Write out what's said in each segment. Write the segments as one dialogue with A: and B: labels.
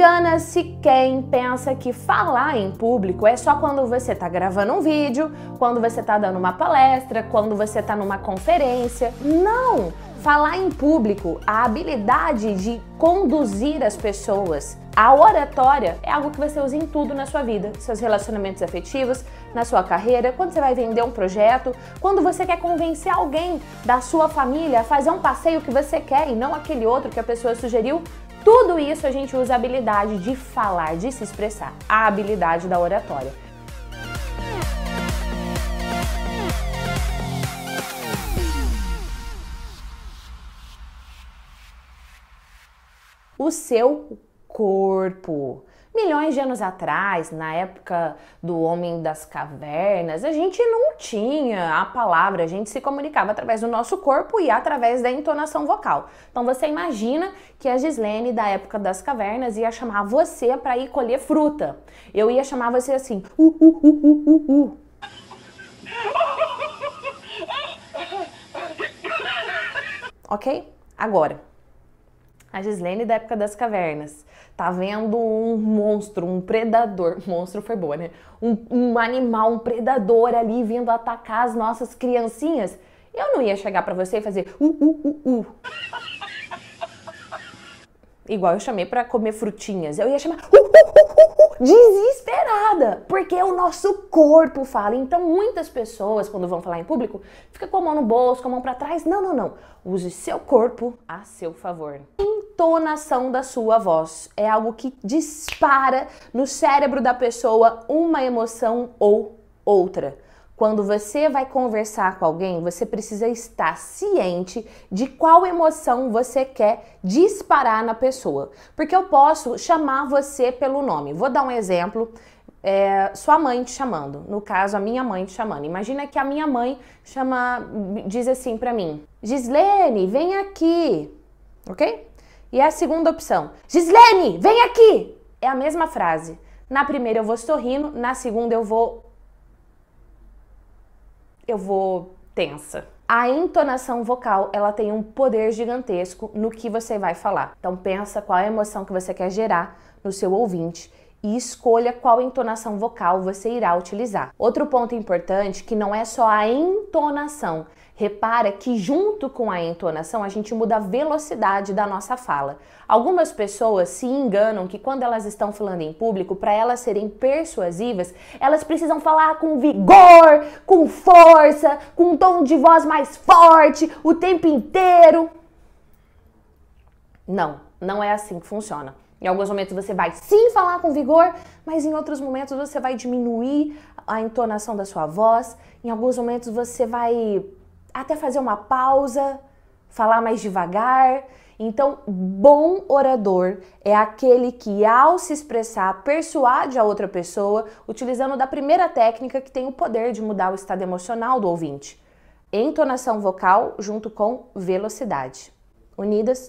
A: Engana-se quem pensa que falar em público é só quando você está gravando um vídeo, quando você está dando uma palestra, quando você está numa conferência. Não! Falar em público, a habilidade de conduzir as pessoas, a oratória é algo que você usa em tudo na sua vida, seus relacionamentos afetivos, na sua carreira, quando você vai vender um projeto, quando você quer convencer alguém da sua família a fazer um passeio que você quer e não aquele outro que a pessoa sugeriu, tudo isso a gente usa a habilidade de falar, de se expressar, a habilidade da oratória. O seu corpo. Milhões de anos atrás, na época do homem das cavernas, a gente não tinha a palavra, a gente se comunicava através do nosso corpo e através da entonação vocal. Então você imagina que a Gislene da época das cavernas ia chamar você para ir colher fruta. Eu ia chamar você assim, u uh, u uh, u uh, u u. OK? Agora. A Gislene da época das cavernas tá vendo um monstro, um predador. Monstro foi boa, né? Um, um animal, um predador ali vindo atacar as nossas criancinhas. Eu não ia chegar para você e fazer uh, uh, uh, uh. Igual eu chamei para comer frutinhas. Eu ia chamar uh, uh, uh, uh desesperada, porque o nosso corpo fala. Então, muitas pessoas, quando vão falar em público, fica com a mão no bolso, com a mão para trás. Não, não, não. Use seu corpo a seu favor. Entonação da sua voz é algo que dispara no cérebro da pessoa uma emoção ou outra. Quando você vai conversar com alguém, você precisa estar ciente de qual emoção você quer disparar na pessoa. Porque eu posso chamar você pelo nome. Vou dar um exemplo. É, sua mãe te chamando, no caso a minha mãe te chamando. Imagina que a minha mãe chama, diz assim para mim: Gislene, vem aqui, ok? E a segunda opção: Gislene, vem aqui. É a mesma frase. Na primeira eu vou sorrindo, na segunda eu vou eu vou tensa. A entonação vocal, ela tem um poder gigantesco no que você vai falar. Então pensa qual é a emoção que você quer gerar no seu ouvinte e escolha qual entonação vocal você irá utilizar. Outro ponto importante que não é só a entonação. Repara que junto com a entonação a gente muda a velocidade da nossa fala. Algumas pessoas se enganam que quando elas estão falando em público, para elas serem persuasivas, elas precisam falar com vigor, com força, com um tom de voz mais forte, o tempo inteiro. Não, não é assim que funciona. Em alguns momentos você vai sim falar com vigor, mas em outros momentos você vai diminuir a entonação da sua voz. Em alguns momentos você vai até fazer uma pausa, falar mais devagar. Então, bom orador é aquele que, ao se expressar, persuade a outra pessoa, utilizando da primeira técnica que tem o poder de mudar o estado emocional do ouvinte. Entonação vocal junto com velocidade. Unidas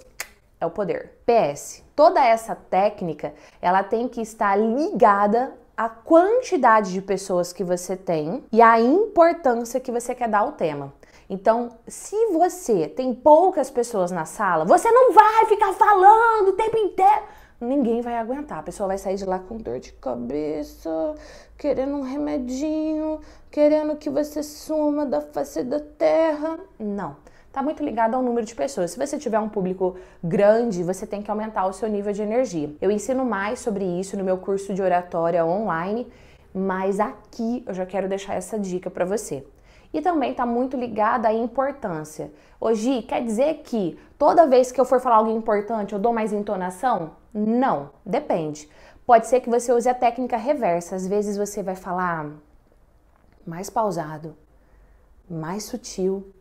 A: é o poder. PS. Toda essa técnica, ela tem que estar ligada à quantidade de pessoas que você tem e à importância que você quer dar ao tema. Então, se você tem poucas pessoas na sala, você não vai ficar falando o tempo inteiro. Ninguém vai aguentar. A pessoa vai sair de lá com dor de cabeça, querendo um remedinho, querendo que você suma da face da terra. Não está muito ligado ao número de pessoas. Se você tiver um público grande, você tem que aumentar o seu nível de energia. Eu ensino mais sobre isso no meu curso de oratória online, mas aqui eu já quero deixar essa dica para você. E também está muito ligado à importância. Hoje quer dizer que toda vez que eu for falar algo importante, eu dou mais entonação? Não, depende. Pode ser que você use a técnica reversa. Às vezes você vai falar mais pausado, mais sutil,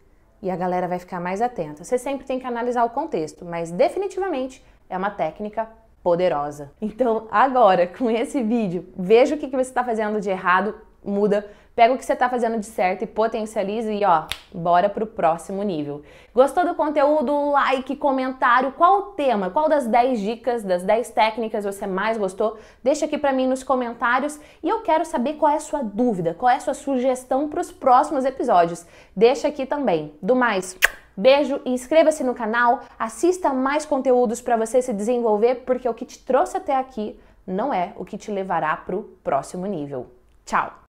A: e a galera vai ficar mais atenta. Você sempre tem que analisar o contexto, mas definitivamente é uma técnica poderosa. Então, agora, com esse vídeo, veja o que você está fazendo de errado muda, pega o que você está fazendo de certo e potencializa e ó, bora pro próximo nível. Gostou do conteúdo? Like, comentário, qual o tema? Qual das 10 dicas, das 10 técnicas você mais gostou? Deixa aqui para mim nos comentários e eu quero saber qual é a sua dúvida, qual é a sua sugestão para os próximos episódios. Deixa aqui também. Do mais, Beijo, inscreva-se no canal, assista mais conteúdos para você se desenvolver, porque o que te trouxe até aqui não é o que te levará para o próximo nível. Tchau!